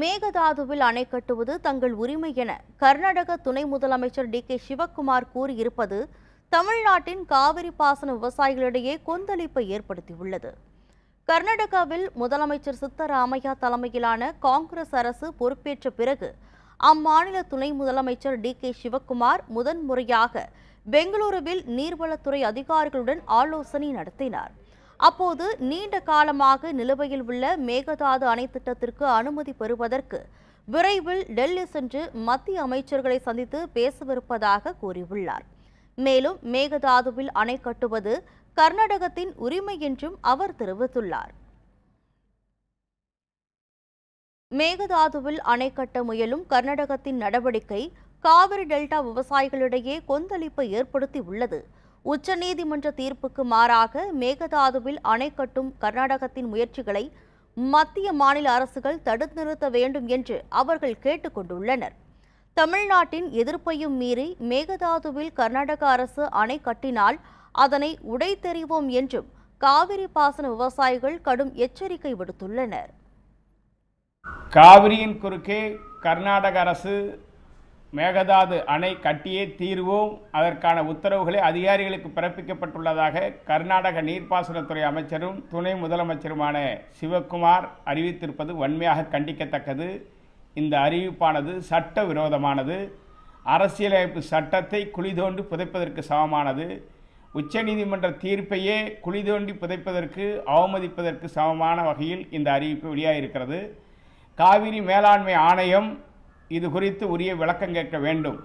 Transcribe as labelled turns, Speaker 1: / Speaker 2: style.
Speaker 1: மேகதாதுவில் அணை கட்டுவது தங்கள் உரிமை என கர்நாடக துணை முதலமைச்சர் டி கே சிவக்குமார் கூறியிருப்பது தமிழ்நாட்டின் காவிரி பாசன விவசாயிகளிடையே கொந்தளிப்பை ஏற்படுத்தியுள்ளது கர்நாடகாவில் முதலமைச்சர் சித்தராமையா தலைமையிலான காங்கிரஸ் அரசு பொறுப்பேற்ற பிறகு அம்மாநில துணை முதலமைச்சர் டி கே சிவக்குமார் முதன்முறையாக பெங்களூருவில் நீர்வளத்துறை அதிகாரிகளுடன் ஆலோசனை நடத்தினார் அப்போது நீண்ட காலமாக நிலுவையில் உள்ள மேகதாது அணை திட்டத்திற்கு அனுமதி பெறுவதற்கு விரைவில் டெல்லி சென்று மத்திய அமைச்சர்களை சந்தித்து பேசவிருப்பதாக கூறியுள்ளார் மேலும் மேகதாதுவில் அணை கட்டுவது கர்நாடகத்தின் உரிமை என்றும் அவர் தெரிவித்துள்ளார் மேகதாதுவில் அணை கட்ட முயலும் கர்நாடகத்தின் நடவடிக்கை காவிரி டெல்டா விவசாயிகளிடையே கொந்தளிப்பை ஏற்படுத்தி உள்ளது உச்சநீதிமன்ற தீர்ப்புக்கு மாறாக மேகதாதுவில் அணை கட்டும் கர்நாடகத்தின் முயற்சிகளை மத்திய மாநில அரசுகள் தடுத்து நிறுத்த வேண்டும் என்று அவர்கள் கேட்டுக்கொண்டுள்ளனர் தமிழ்நாட்டின் எதிர்ப்பையும் மீறி மேகதாதுவில் கர்நாடக அரசு அணை கட்டினால் அதனை உடைத்தெறிவோம் என்றும் காவிரி பாசன விவசாயிகள் கடும் எச்சரிக்கை விடுத்துள்ளனர்
Speaker 2: காவிரியின் குறுக்கே கர்நாடக அரசு மேகதாது அணை கட்டியே தீர்வோம் அதற்கான உத்தரவுகளை அதிகாரிகளுக்கு பிறப்பிக்கப்பட்டுள்ளதாக கர்நாடக நீர்ப்பாசனத்துறை அமைச்சரும் துணை முதலமைச்சருமான சிவக்குமார் அறிவித்திருப்பது வன்மையாக கண்டிக்கத்தக்கது இந்த அறிவிப்பானது சட்ட விரோதமானது அரசியலமைப்பு சட்டத்தை குளிதோண்டி புதைப்பதற்கு சமமானது உச்சநீதிமன்ற தீர்ப்பையே குளிதோண்டி புதைப்பதற்கு அவமதிப்பதற்கு சமமான வகையில் இந்த அறிவிப்பு வெளியாகிருக்கிறது காவிரி மேலாண்மை ஆணையம் இது குறித்து உரிய விளக்கம் கேட்க வேண்டும்